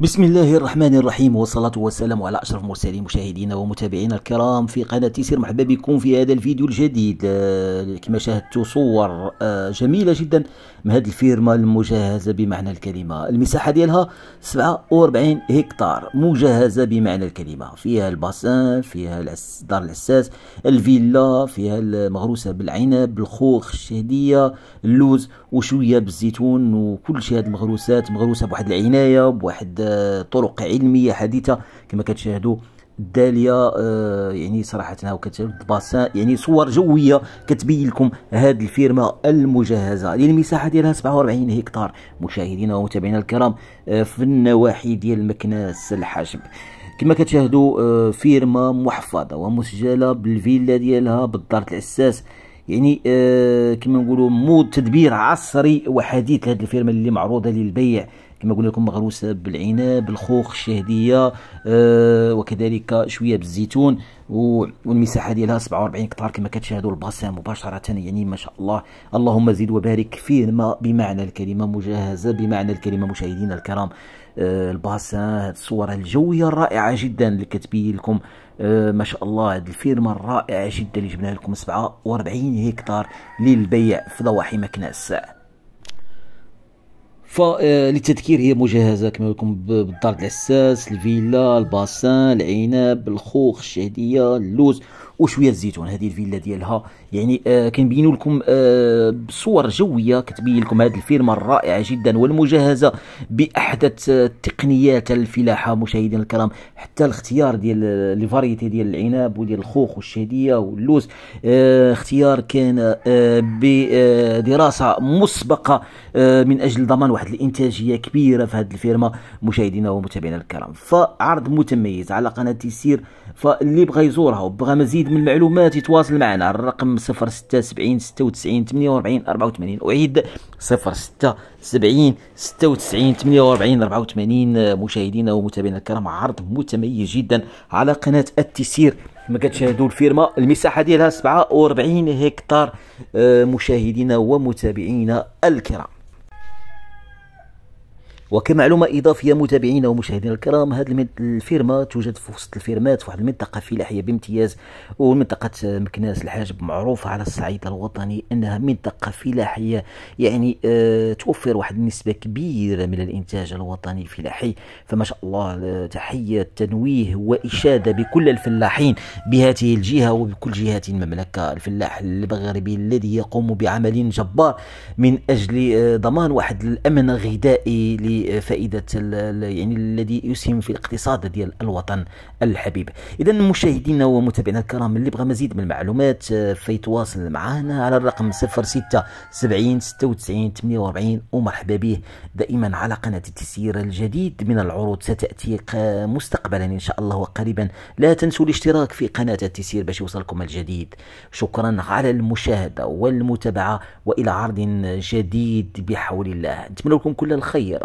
بسم الله الرحمن الرحيم والصلاة والسلام على أشرف المرسلين مشاهدينا ومتابعينا الكرام في قناة سير مرحبا بكم في هذا الفيديو الجديد آه، كما شاهدتوا صور آه، جميلة جدا من هذه الفيرما المجهزة بمعنى الكلمة المساحة ديالها 47 هكتار مجهزة بمعنى الكلمة فيها الباسان فيها دار العساس الفيلا فيها المغروسة بالعنب بالخوخ الشهدية اللوز وشوية بالزيتون وكل شيء هذه المغروسات مغروسة بواحد العناية بواحد طرق علميه حديثه كما كتشاهدوا الداليه آه، يعني صراحه هاو باسان يعني صور جويه كتبين لكم هذه الفيرما المجهزه اللي يعني المساحه ديالها 47 هكتار مشاهدينا ومتابعينا الكرام آه، في النواحي ديال مكناس الحاجب كما كتشاهدوا آه، فيرما محفظه ومسجله بالفيلا ديالها بالدار الاساس يعني كما نقولوا مود تدبير عصري وحديث لهذه الفيرما اللي معروضه للبيع كما قلنا لكم مغروسه بالعناب الخوخ الشهديه آه وكذلك شويه بالزيتون والمساحه ديالها 47 هكتار كما كتشاهدوا الباسان مباشره يعني ما شاء الله اللهم زد وبارك فيه ما بمعنى الكلمه مجهزه بمعنى الكلمه مشاهدينا الكرام آه البصل هذه الصوره الجويه الرائعه جدا اللي كتبين لكم آه ما شاء الله هذه الفيرما الرائعه جدا اللي جبناها لكم 47 هكتار للبيع في ضواحي مكناس فللتذكير آه، هي مجهزه كما لكم بالدار العساس الفيلا الباسان العنب الخوخ الشهديه اللوز وشويه الزيتون هذه الفيلا ديالها يعني آه كنبينوا لكم آه بصور جويه كتبين لكم هذه الفيرما الرائعه جدا والمجهزه باحدث آه، تقنيات الفلاحه مشاهدينا الكرام حتى الاختيار ديال آه، لي فاريتي ديال العنب وديال الخوخ والشهديه واللوز آه اختيار كان آه بدراسه مسبقه آه من اجل ضمان واحد الانتاجيه كبيره في هذه الفيرما مشاهدينا ومتابعينا الكرام فعرض متميز على قناه تيسير فاللي بغى يزورها وبغى مزيد من المعلومات يتواصل معنا الرقم صفر ستة سبعين ستة وتسعين تمنية وأربعين أربعة وثمانين أعيد صفر ستة سبعين ستة وتسعين تمنية وأربعين أربعة وثمانين مشاهدينا ومتابعينا الكرام عرض متميز جدا على قناة التسير كما كتشاهدوا الفيرما المساحه ديالها سبعة وأربعين هكتار آه، مشاهدينا ومتابعينا الكرام وكمعلومة إضافية متابعينا ومشاهدينا الكرام هذه الفيرما توجد في وسط الفيرمات في واحد المنطقة فلاحية بامتياز ومنطقة مكناس الحاجب معروفة على الصعيد الوطني أنها منطقة فلاحية يعني آه توفر واحد النسبة كبيرة من الإنتاج الوطني الفلاحي فما شاء الله آه، تحية تنويه وإشادة بكل الفلاحين بهذه الجهة وبكل جهات المملكة الفلاح المغربي الذي يقوم بعمل جبار من أجل آه ضمان واحد الأمن غذائي فائده يعني الذي يسهم في الاقتصاد ديال الوطن الحبيب اذا مشاهدينا ومتابعينا الكرام اللي بغى مزيد من المعلومات آه، فيتواصل معنا على الرقم 06 70 96 48 ومرحبا به دائما على قناه التسيير الجديد من العروض ستاتي مستقبلا ان شاء الله وقريبا لا تنسوا الاشتراك في قناه التسيير باش يوصلكم الجديد شكرا على المشاهده والمتابعه والى عرض جديد بحول الله نتمنى لكم كل الخير